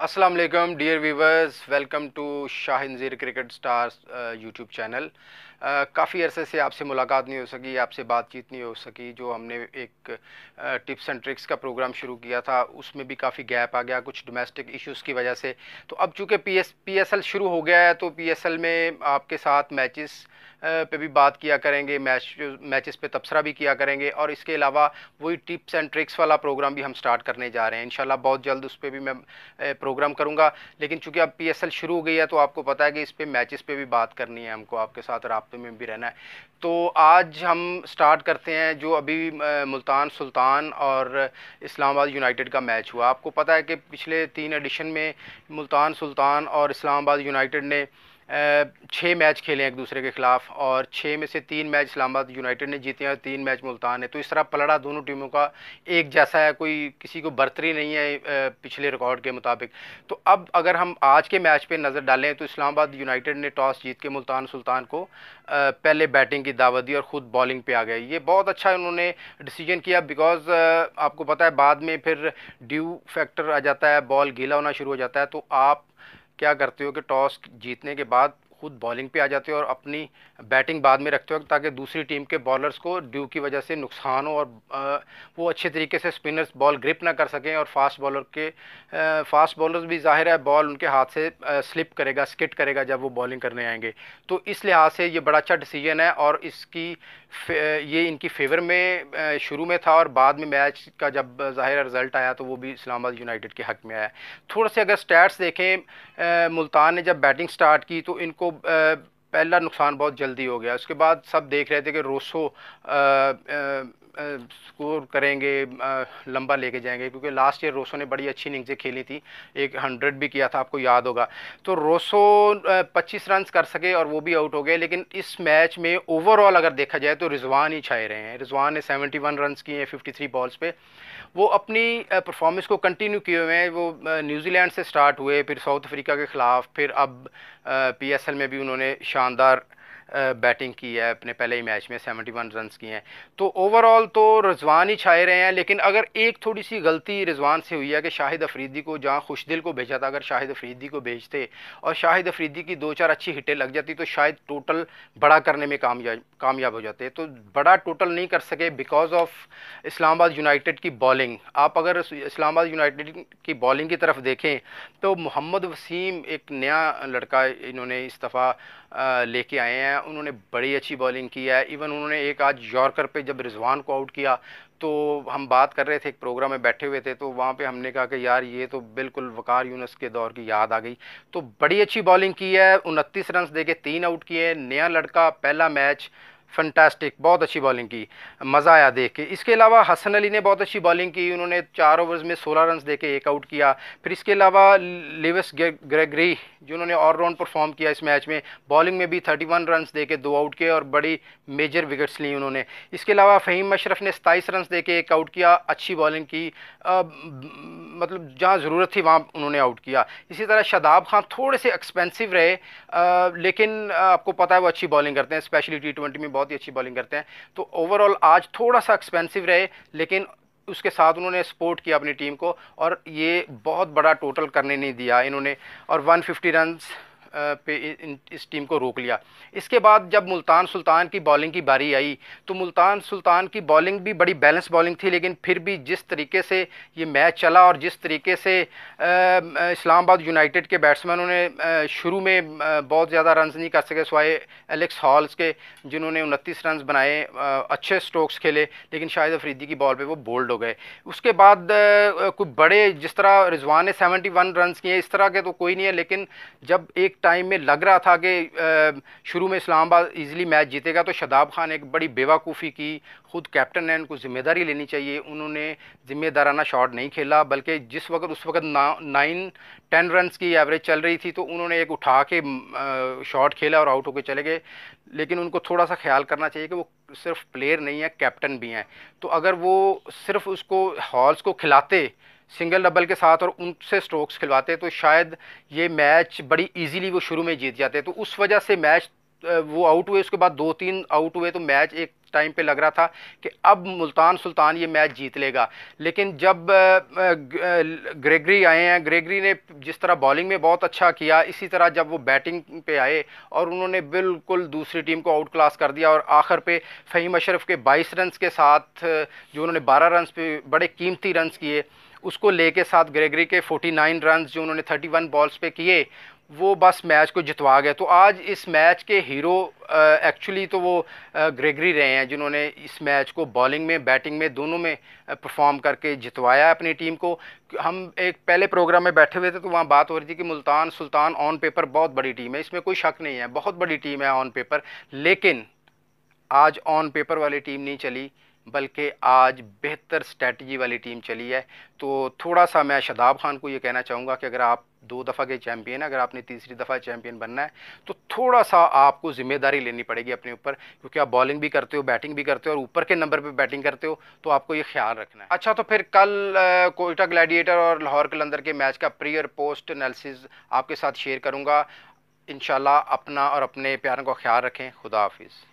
Assalamu alaikum dear viewers welcome to Shahin Zir Cricket Stars uh, YouTube channel काफ़ी अरसे से आपसे मुलाकात नहीं हो सकी आपसे बातचीत नहीं हो सकी जो हमने एक टिप्स एंड ट्रिक्स का प्रोग्राम शुरू किया था उसमें भी काफ़ी गैप आ गया कुछ डोमेस्टिक इश्यूज़ की वजह से तो अब चूँकि P S P S L शुरू हो गया है तो पी एस एल में आपके साथ मैचेस पे भी बात किया करेंगे मैच मैचेस पे तबसरा भी किया करेंगे और इसके अलावा वही टिप्स एंड ट्रिक्स वाला प्रोग्राम भी हम स्टार्ट करने जा रहे हैं इंशाल्लाह बहुत जल्द उस पर भी मैं प्रोग्राम करूँगा लेकिन चूंकि अब पी शुरू हो गई है तो आपको पता है कि इस पर मैचेस पर भी बात करनी है हमको आपके साथ रात राब्ते में भी रहना है तो आज हम स्टार्ट करते हैं जो अभी मुल्तान सुल्तान और इस्लामाबाद यूनाइटेड का मैच हुआ आपको पता है कि पिछले तीन एडिशन में मुल्तान सुल्तान और इस्लामाबाद यूनाइटेड ने छः मैच खेले एक दूसरे के ख़िलाफ़ और छः में से तीन मैच इस्लामाबाद यूनाइटेड ने जीते हैं और तीन मैच मुल्तान ने तो इस तरह पलड़ा दोनों टीमों का एक जैसा है कोई किसी को बरतरी नहीं है पिछले रिकॉर्ड के मुताबिक तो अब अगर हम आज के मैच पे नज़र डालें तो इस्लामाबाद यूनाइटेड ने टॉस जीत के मुल्तान सुल्तान को पहले बैटिंग की दावत दी और ख़ुद बॉलिंग पे आ गए ये बहुत अच्छा उन्होंने डिसीजन किया बिकॉज आपको पता है बाद में फिर ड्यू फैक्टर आ जाता है बॉल गीला होना शुरू हो जाता है तो आप क्या करते हो कि टॉस जीतने के बाद खुद बॉलिंग पे आ जाते हो और अपनी बैटिंग बाद में रखते हो ताकि दूसरी टीम के बॉलर्स को ड्यू की वजह से नुकसान हो और वो अच्छे तरीके से स्पिनर्स बॉल ग्रिप ना कर सकें और फास्ट बॉलर के फास्ट बॉलर्स भी जाहिर है बॉल उनके हाथ से स्लिप करेगा स्किट करेगा जब वो बॉलिंग करने आएंगे तो इस लिहाज से ये बड़ा अच्छा डिसीजन है और इसकी ये इनकी फेवर में शुरू में था और बाद में मैच का जब ज़ाहिर रिज़ल्ट आया तो वो भी इस्लामाबाद यूनाइटेड के हक में आया थोड़ा से अगर स्टैट्स देखें मुल्तान ने जब बैटिंग स्टार्ट की तो इनको पहला नुकसान बहुत जल्दी हो गया उसके बाद सब देख रहे थे कि रोसो स्कोर करेंगे लंबा लेके जाएंगे क्योंकि लास्ट ईयर रोसो ने बड़ी अच्छी इनिंग्सें खेली थी एक हंड्रेड भी किया था आपको याद होगा तो रोसो पच्चीस रन कर सके और वो भी आउट हो गए लेकिन इस मैच में ओवरऑल अगर देखा जाए तो रिजवान ही छाए रहे हैं रिजवान ने सेवेंटी वन रन किए हैं फिफ्टी थ्री बॉल्स पर वो अपनी परफॉर्मेंस को कंटिन्यू किए हुए हैं वो न्यूजीलैंड से स्टार्ट हुए फिर साउथ अफ्रीका के ख़िलाफ़ फिर अब पी में भी उन्होंने शानदार बैटिंग की है अपने पहले ही मैच में सेवेंटी वन रन किए हैं तो ओवरऑल तो रिजवान ही छाए रहे हैं लेकिन अगर एक थोड़ी सी गलती रिजवान से हुई है कि शाहिद अफरीदी को जहाँ खुश दिल को भेजा था अगर शाहिद अफरीदी को भेजते और शाहिद अफरीदी की दो चार अच्छी हिटें लग जाती तो शायद टोटल बड़ा करने में कामया कामयाब हो जाते तो बड़ा टोटल नहीं कर सके बिकॉज ऑफ इस्लामाबाद यूनाइटेड की बॉलिंग आप अगर इस्लामाबाद यूनाइटेड की बॉलिंग की तरफ देखें तो मोहम्मद वसीम एक नया लड़का इन्होंने इस्तीफ़ा लेके आए हैं उन्होंने बड़ी अच्छी बॉलिंग की है इवन उन्होंने एक आज यॉर्कर पे जब रिजवान को आउट किया तो हम बात कर रहे थे एक प्रोग्राम में बैठे हुए थे तो वहाँ पे हमने कहा कि यार ये तो बिल्कुल वकार यूनस के दौर की याद आ गई तो बड़ी अच्छी बॉलिंग की है उनतीस रन दे के तीन आउट किए नया लड़का पहला मैच फंटास्टिक बहुत अच्छी बॉलिंग की मज़ा आया देख के इसके अलावा हसन अली ने बहुत अच्छी बॉलिंग की उन्होंने चार ओवर्स में सोलह रन दे के एक आउट किया फिर इसके अलावा लिविस ग्रेगरी जिन्होंने ऑलराउंड परफॉर्म किया इस मैच में बॉलिंग में भी थर्टी वन रन दे के दो आउट किए और बड़ी मेजर विकेट्स ली उन्होंने इसके अलावा फ़हीम अशरफ ने सताईस रन दे के एक आउट किया अच्छी बॉलिंग की आ, मतलब जहाँ ज़रूरत थी वहाँ उन्होंने आउट किया इसी तरह शदाब खान थोड़े से एक्सपेंसिव रहे आ, लेकिन आपको पता है वो अच्छी बॉलिंग करते हैं स्पेशली टी ट्वेंटी में बहुत ही अच्छी बॉलिंग करते हैं तो ओवरऑल आज थोड़ा सा एक्सपेंसिव रहे लेकिन उसके साथ उन्होंने सपोर्ट किया अपनी टीम को और ये बहुत बड़ा टोटल करने नहीं दिया इन्होंने और 150 रन पे इस टीम को रोक लिया इसके बाद जब मुल्तान सुल्तान की बॉलिंग की बारी आई तो मुल्तान सुल्तान की बॉलिंग भी बड़ी बैलेंस बॉलिंग थी लेकिन फिर भी जिस तरीके से ये मैच चला और जिस तरीके से इस्लामाबाद यूनाइटेड के बैट्समैनों ने शुरू में बहुत ज़्यादा रन नहीं कर सके सवाए एलेक्स हॉल्स के जिन्होंने उनतीस रन बनाए अच्छे स्ट्रोक्स खेले लेकिन शाहिद अफरीदी की बॉल पर वो बोल्ड हो गए उसके बाद कोई बड़े जिस तरह रिजवान ने सेवेंटी वन रन किए इस तरह के तो कोई नहीं है लेकिन जब एक टाइम में लग रहा था कि शुरू में इस्लामाबाद इजीली मैच जीतेगा तो शदाब खान एक बड़ी बेवाकूफ़ी की खुद कैप्टन है उनको ज़िम्मेदारी लेनी चाहिए उन्होंने ज़िम्मेदाराना शॉट नहीं खेला बल्कि जिस वक्त उस वक्त ना नाइन टेन रन की एवरेज चल रही थी तो उन्होंने एक उठा के शॉट खेला और आउट होकर चले गए लेकिन उनको थोड़ा सा ख्याल करना चाहिए कि वो सिर्फ प्लेयर नहीं है कैप्टन भी हैं तो अगर वो सिर्फ उसको हॉल्स को खिलाते सिंगल डबल के साथ और उनसे स्ट्रोक्स खिलवाते तो शायद ये मैच बड़ी इजीली वो शुरू में जीत जाते तो उस वजह से मैच वो आउट हुए उसके बाद दो तीन आउट हुए तो मैच एक टाइम पे लग रहा था कि अब मुल्तान सुल्तान ये मैच जीत लेगा लेकिन जब ग्रेगरी आए हैं ग्रेगरी ने जिस तरह बॉलिंग में बहुत अच्छा किया इसी तरह जब वो बैटिंग पे आए और उन्होंने बिल्कुल दूसरी टीम को आउट क्लास कर दिया और आखिर पे फ़हीम अशरफ के 22 रन्स के साथ जो उन्होंने 12 रन्स पे बड़े कीमती रन्स किए उसको लेके साथ ग्रेगरी के 49 रन जो उन्होंने 31 बॉल्स पे किए वो बस मैच को जितवा गए तो आज इस मैच के हीरो एक्चुअली तो वो ग्रेगरी रहे हैं जिन्होंने इस मैच को बॉलिंग में बैटिंग में दोनों में परफॉर्म करके जितवाया अपनी टीम को हम एक पहले प्रोग्राम में बैठे हुए थे तो वहाँ बात हो रही थी कि मुल्तान सुल्तान ऑन पेपर बहुत बड़ी टीम है इसमें कोई शक नहीं है बहुत बड़ी टीम है ऑन पेपर लेकिन आज ऑन पेपर वाली टीम नहीं चली बल्कि आज बेहतर स्ट्रेटजी वाली टीम चली है तो थोड़ा सा मैं शदाब खान को ये कहना चाहूँगा कि अगर आप दो दफ़ा के चैम्पियन अगर आपने तीसरी दफ़ा चैम्पियन बनना है तो थोड़ा सा आपको ज़िम्मेदारी लेनी पड़ेगी अपने ऊपर क्योंकि आप बॉलिंग भी करते हो बैटिंग भी करते हो और ऊपर के नंबर पे बैटिंग करते हो तो आपको ये ख्याल रखना है अच्छा तो फिर कल कोयटा ग्लैडिएटर और लाहौर कलंदर के मैच का प्रियर पोस्ट एनालिसिस आपके साथ शेयर करूँगा इन अपना और अपने प्यारों का ख्याल रखें खुदा हाफिज़